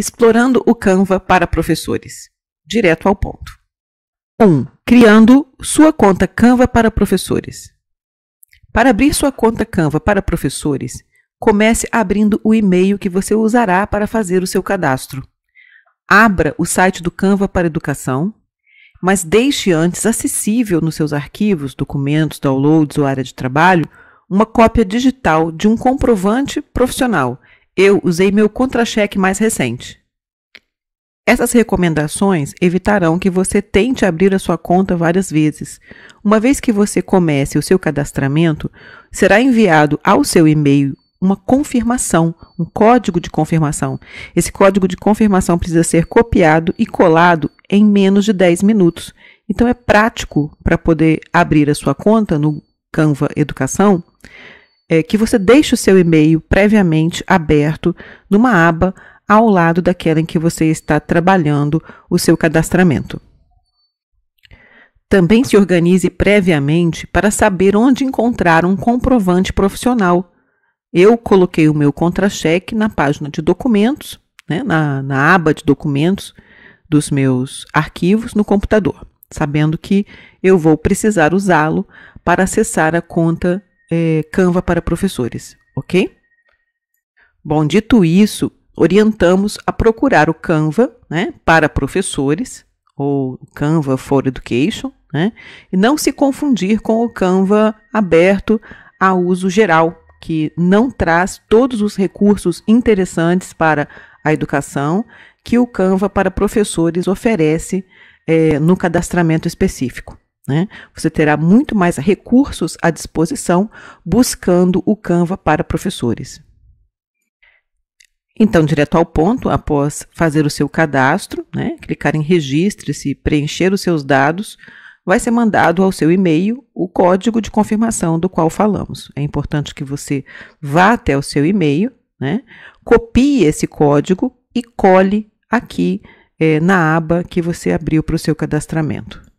explorando o Canva para professores. Direto ao ponto. 1. Um, criando sua conta Canva para professores. Para abrir sua conta Canva para professores, comece abrindo o e-mail que você usará para fazer o seu cadastro. Abra o site do Canva para Educação, mas deixe antes acessível nos seus arquivos, documentos, downloads ou área de trabalho uma cópia digital de um comprovante profissional eu usei meu contra-cheque mais recente. Essas recomendações evitarão que você tente abrir a sua conta várias vezes. Uma vez que você comece o seu cadastramento, será enviado ao seu e-mail uma confirmação, um código de confirmação. Esse código de confirmação precisa ser copiado e colado em menos de 10 minutos. Então é prático para poder abrir a sua conta no Canva Educação é, que você deixe o seu e-mail previamente aberto numa aba ao lado daquela em que você está trabalhando o seu cadastramento. Também se organize previamente para saber onde encontrar um comprovante profissional. Eu coloquei o meu contra-cheque na página de documentos, né, na, na aba de documentos dos meus arquivos no computador, sabendo que eu vou precisar usá-lo para acessar a conta é, Canva para professores, ok? Bom, dito isso, orientamos a procurar o Canva né, para professores, ou Canva for Education, né, e não se confundir com o Canva aberto a uso geral, que não traz todos os recursos interessantes para a educação que o Canva para professores oferece é, no cadastramento específico. Né? Você terá muito mais recursos à disposição buscando o Canva para professores. Então, direto ao ponto, após fazer o seu cadastro, né, clicar em Registre-se, preencher os seus dados, vai ser mandado ao seu e-mail o código de confirmação do qual falamos. É importante que você vá até o seu e-mail, né, copie esse código e cole aqui é, na aba que você abriu para o seu cadastramento.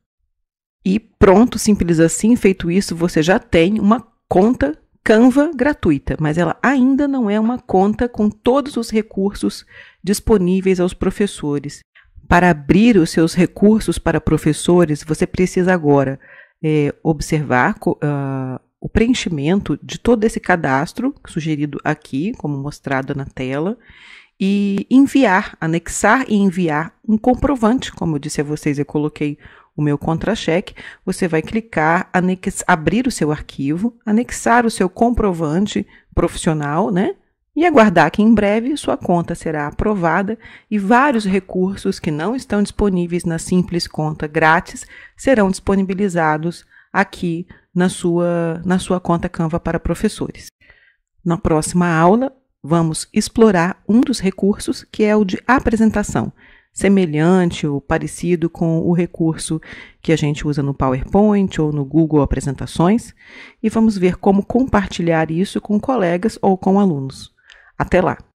E pronto, simples assim, feito isso, você já tem uma conta Canva gratuita, mas ela ainda não é uma conta com todos os recursos disponíveis aos professores. Para abrir os seus recursos para professores, você precisa agora é, observar uh, o preenchimento de todo esse cadastro sugerido aqui, como mostrado na tela, e enviar, anexar e enviar um comprovante, como eu disse a vocês, eu coloquei o meu contra-cheque, você vai clicar, abrir o seu arquivo, anexar o seu comprovante profissional, né? E aguardar que em breve sua conta será aprovada e vários recursos que não estão disponíveis na simples conta grátis serão disponibilizados aqui na sua, na sua conta Canva para professores. Na próxima aula, vamos explorar um dos recursos que é o de apresentação semelhante ou parecido com o recurso que a gente usa no PowerPoint ou no Google Apresentações e vamos ver como compartilhar isso com colegas ou com alunos. Até lá!